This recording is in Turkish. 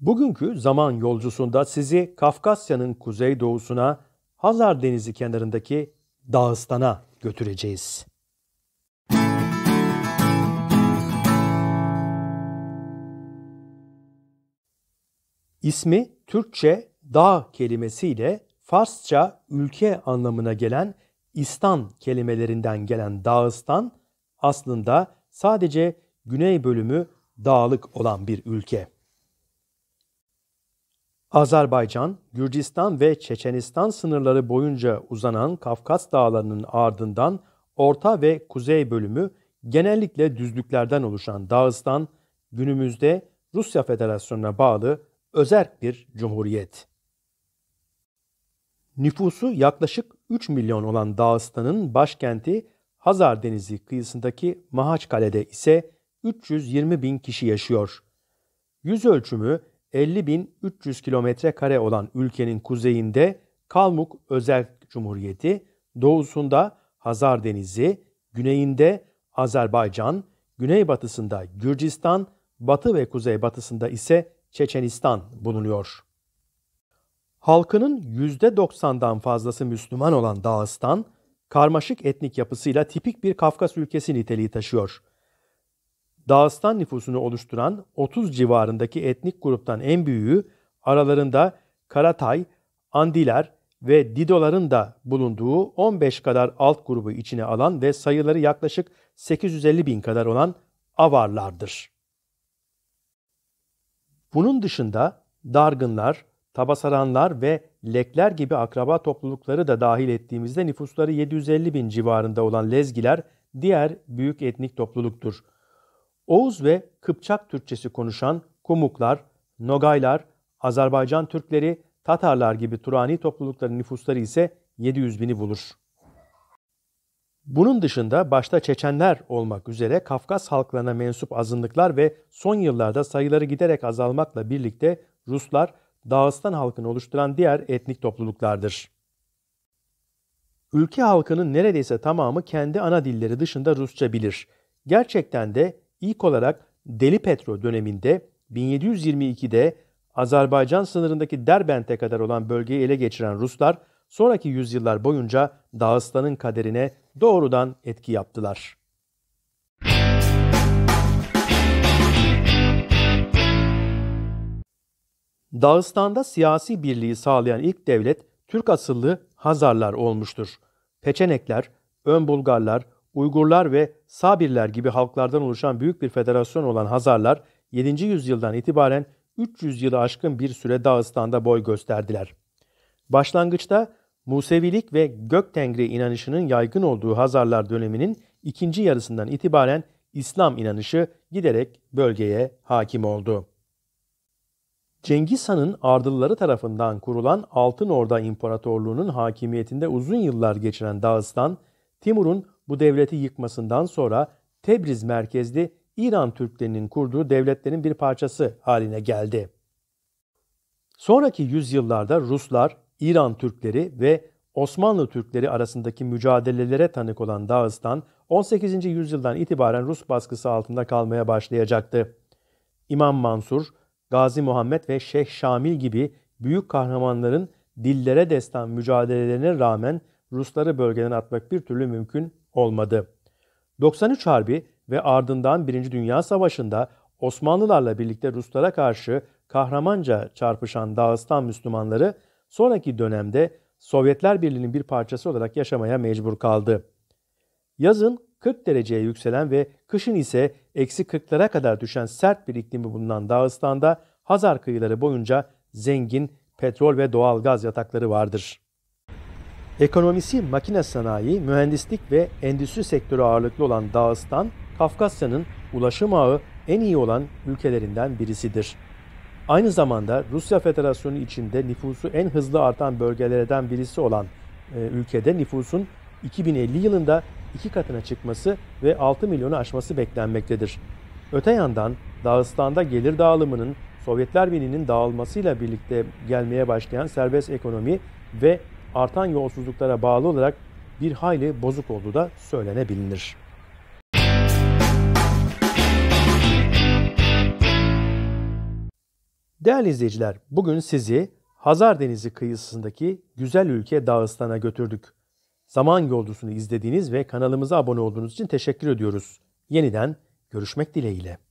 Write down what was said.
Bugünkü zaman yolcusunda sizi Kafkasya'nın kuzey doğusuna, Hazar Denizi kenarındaki Dağıstan'a götüreceğiz. İsmi Türkçe dağ kelimesiyle Farsça ülke anlamına gelen İstan kelimelerinden gelen Dağıstan aslında sadece güney bölümü dağlık olan bir ülke. Azerbaycan, Gürcistan ve Çeçenistan sınırları boyunca uzanan Kafkas dağlarının ardından orta ve kuzey bölümü genellikle düzlüklerden oluşan Dağıstan, günümüzde Rusya Federasyonu'na bağlı özerk bir cumhuriyet. Nüfusu yaklaşık 3 milyon olan Dağıstan'ın başkenti Hazar Denizi kıyısındaki Mahaçkale'de ise 320 bin kişi yaşıyor. Yüz ölçümü 50.300 kilometre kare olan ülkenin kuzeyinde Kalmuk Özel Cumhuriyeti, doğusunda Hazar Denizi, güneyinde Azerbaycan, güneybatısında Gürcistan, batı ve kuzeybatısında ise Çeçenistan bulunuyor. Halkının %90'dan fazlası Müslüman olan Dağıstan, karmaşık etnik yapısıyla tipik bir Kafkas ülkesi niteliği taşıyor. Dağıstan nüfusunu oluşturan 30 civarındaki etnik gruptan en büyüğü aralarında Karatay, Andiler ve Didoların da bulunduğu 15 kadar alt grubu içine alan ve sayıları yaklaşık 850 bin kadar olan Avarlardır. Bunun dışında Dargınlar, Tabasaranlar ve Lekler gibi akraba toplulukları da dahil ettiğimizde nüfusları 750 bin civarında olan Lezgiler diğer büyük etnik topluluktur. Oğuz ve Kıpçak Türkçesi konuşan Kumuklar, Nogaylar, Azerbaycan Türkleri, Tatarlar gibi Turani toplulukların nüfusları ise 700 bini bulur. Bunun dışında başta Çeçenler olmak üzere Kafkas halklarına mensup azınlıklar ve son yıllarda sayıları giderek azalmakla birlikte Ruslar, Dağıstan halkını oluşturan diğer etnik topluluklardır. Ülke halkının neredeyse tamamı kendi ana dilleri dışında Rusça bilir. Gerçekten de İlk olarak Deli Petro döneminde 1722'de Azerbaycan sınırındaki Derbent'e kadar olan bölgeyi ele geçiren Ruslar sonraki yüzyıllar boyunca Dağıstan'ın kaderine doğrudan etki yaptılar. Dağıstan'da siyasi birliği sağlayan ilk devlet Türk asıllı Hazarlar olmuştur. Peçenekler, Ön Bulgarlar, Uygurlar ve Sabirler gibi halklardan oluşan büyük bir federasyon olan Hazarlar 7. yüzyıldan itibaren 300 yılı aşkın bir süre Dağıstan'da boy gösterdiler. Başlangıçta Musevilik ve Gök Tengri inanışının yaygın olduğu Hazarlar döneminin ikinci yarısından itibaren İslam inanışı giderek bölgeye hakim oldu. Cengiz Han'ın Ardılları tarafından kurulan Altın Orda İmparatorluğu'nun hakimiyetinde uzun yıllar geçiren Dağıstan, Timur'un bu devleti yıkmasından sonra Tebriz merkezli İran Türklerinin kurduğu devletlerin bir parçası haline geldi. Sonraki yüzyıllarda Ruslar, İran Türkleri ve Osmanlı Türkleri arasındaki mücadelelere tanık olan Dağıstan, 18. yüzyıldan itibaren Rus baskısı altında kalmaya başlayacaktı. İmam Mansur, Gazi Muhammed ve Şeyh Şamil gibi büyük kahramanların dillere destan mücadelelerine rağmen Rusları bölgeden atmak bir türlü mümkün olmadı. 93 Harbi ve ardından 1. Dünya Savaşı'nda Osmanlılarla birlikte Ruslara karşı kahramanca çarpışan Dağıstan Müslümanları sonraki dönemde Sovyetler Birliği'nin bir parçası olarak yaşamaya mecbur kaldı. Yazın 40 dereceye yükselen ve kışın ise eksi 40'lara kadar düşen sert bir iklimi bulunan Dağıstan'da Hazar kıyıları boyunca zengin petrol ve doğal gaz yatakları vardır. Ekonomisi makine sanayi, mühendislik ve endüstri sektörü ağırlıklı olan Dağıstan, Kafkasya'nın ulaşım ağı en iyi olan ülkelerinden birisidir. Aynı zamanda Rusya Federasyonu içinde nüfusu en hızlı artan bölgelerden birisi olan e, ülkede nüfusun 2050 yılında iki katına çıkması ve 6 milyonu aşması beklenmektedir. Öte yandan Dağıstan'da gelir dağılımının Sovyetler Birliği'nin dağılmasıyla birlikte gelmeye başlayan serbest ekonomi ve artan yolsuzluklara bağlı olarak bir hayli bozuk olduğu da söylenebilir. Değerli izleyiciler, bugün sizi Hazar Denizi kıyısındaki güzel ülke Dağıstan'a götürdük. Zaman yolcusunu izlediğiniz ve kanalımıza abone olduğunuz için teşekkür ediyoruz. Yeniden görüşmek dileğiyle.